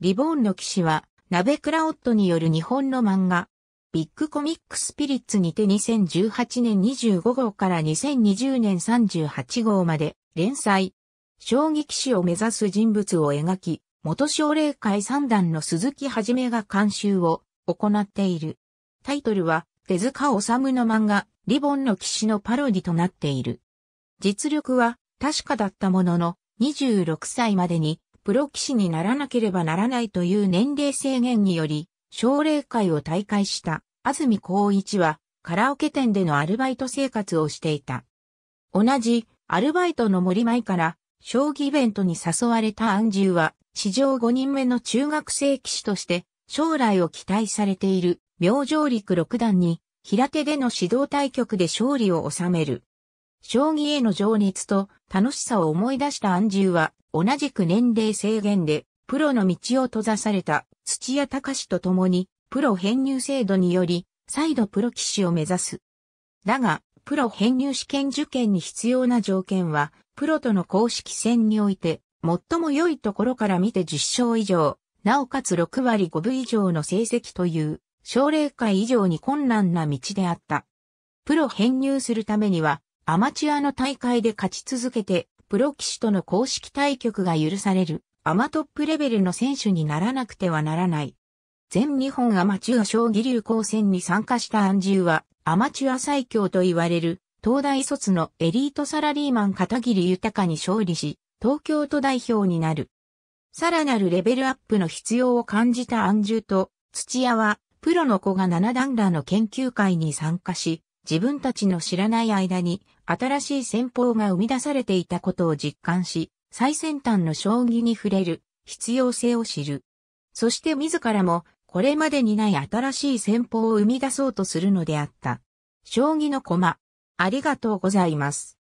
リボーンの騎士は、ナベクラオットによる日本の漫画、ビッグコミックスピリッツにて2018年25号から2020年38号まで連載、将棋騎士を目指す人物を描き、元奨励会三段の鈴木はじめが監修を行っている。タイトルは、手塚治虫の漫画、リボンの騎士のパロディとなっている。実力は確かだったものの、26歳までにプロ棋士にならなければならないという年齢制限により、奨励会を退会した安住光一はカラオケ店でのアルバイト生活をしていた。同じアルバイトの森舞から将棋イベントに誘われた安住は史上5人目の中学生棋士として将来を期待されている明星陸六段に平手での指導対局で勝利を収める。将棋への情熱と楽しさを思い出した安住は同じく年齢制限で、プロの道を閉ざされた土屋隆と共に、プロ編入制度により、再度プロ騎士を目指す。だが、プロ編入試験受験に必要な条件は、プロとの公式戦において、最も良いところから見て10勝以上、なおかつ6割5分以上の成績という、奨励会以上に困難な道であった。プロ編入するためには、アマチュアの大会で勝ち続けて、プロ棋士との公式対局が許されるアマトップレベルの選手にならなくてはならない。全日本アマチュア将棋流行戦に参加した安住はアマチュア最強と言われる東大卒のエリートサラリーマン片桐豊に勝利し東京都代表になる。さらなるレベルアップの必要を感じた安住と土屋はプロの子が七段らの研究会に参加し、自分たちの知らない間に新しい戦法が生み出されていたことを実感し、最先端の将棋に触れる必要性を知る。そして自らもこれまでにない新しい戦法を生み出そうとするのであった。将棋の駒。ありがとうございます。